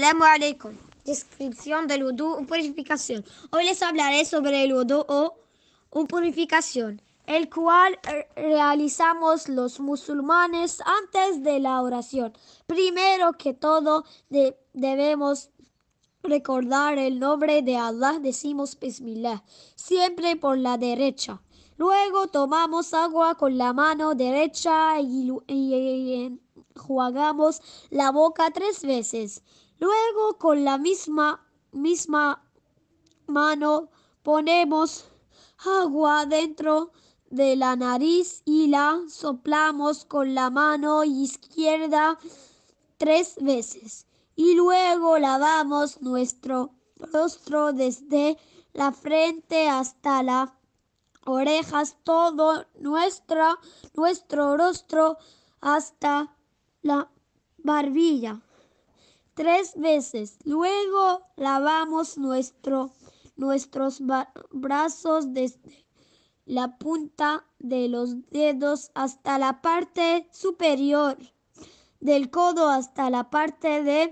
Assalamu Descripción del vudú, purificación. Hoy les hablaré sobre el vudú o purificación, el cual realizamos los musulmanes antes de la oración. Primero que todo, de, debemos recordar el nombre de Allah. Decimos Bismillah, siempre por la derecha. Luego tomamos agua con la mano derecha y, y, y enjuagamos la boca tres veces. Luego con la misma, misma mano ponemos agua dentro de la nariz y la soplamos con la mano izquierda tres veces. Y luego lavamos nuestro rostro desde la frente hasta las orejas, todo nuestro rostro hasta la barbilla tres veces. Luego lavamos nuestro, nuestros brazos desde la punta de los dedos hasta la parte superior del codo hasta la parte de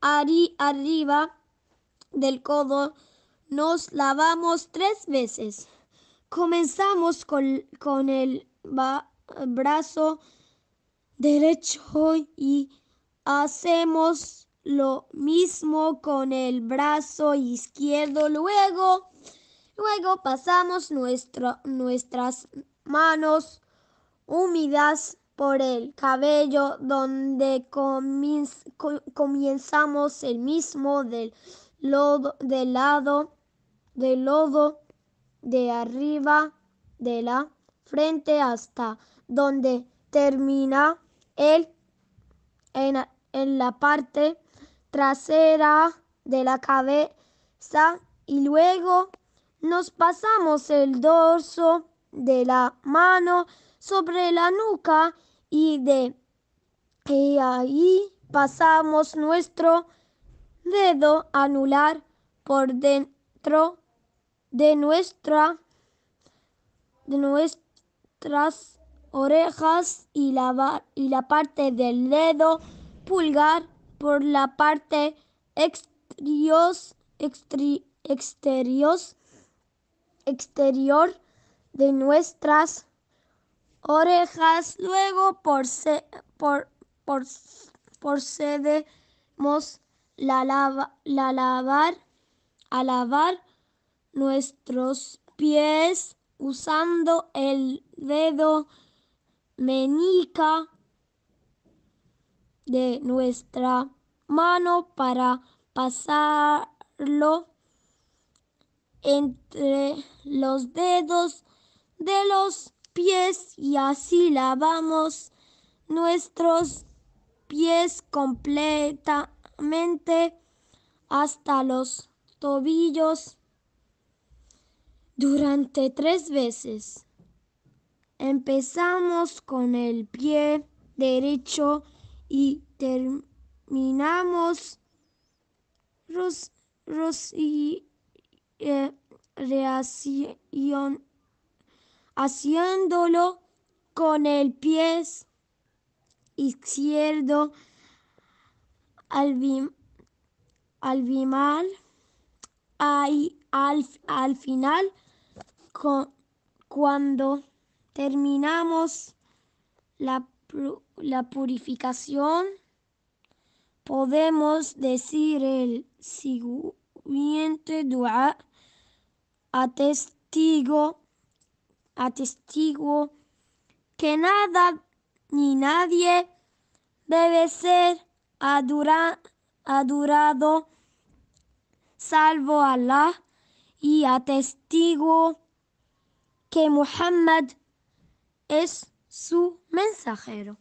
arriba del codo. Nos lavamos tres veces. Comenzamos con, con el brazo derecho y Hacemos lo mismo con el brazo izquierdo. Luego, luego pasamos nuestras manos húmedas por el cabello donde comenzamos el mismo del lodo del lado del lodo de arriba de la frente hasta donde termina el en, la parte trasera de la cabeza y luego nos pasamos el dorso de la mano sobre la nuca y de y ahí pasamos nuestro dedo anular por dentro de nuestra de nuestras orejas y la, y la parte del dedo pulgar por la parte exterior, exterior, de nuestras orejas. Luego procedemos por, por, la la lavar, a lavar nuestros pies usando el dedo menica de nuestra mano para pasarlo entre los dedos de los pies y así lavamos nuestros pies completamente hasta los tobillos durante tres veces. Empezamos con el pie derecho y terminamos ros, y, eh, haciéndolo con el pie izquierdo al, albimal al, al, al final con, cuando terminamos la, purificación, podemos decir el siguiente dua atestigo, atestigo que nada ni nadie debe ser adorado salvo Allah y atestigo que Muhammad es su mensajero.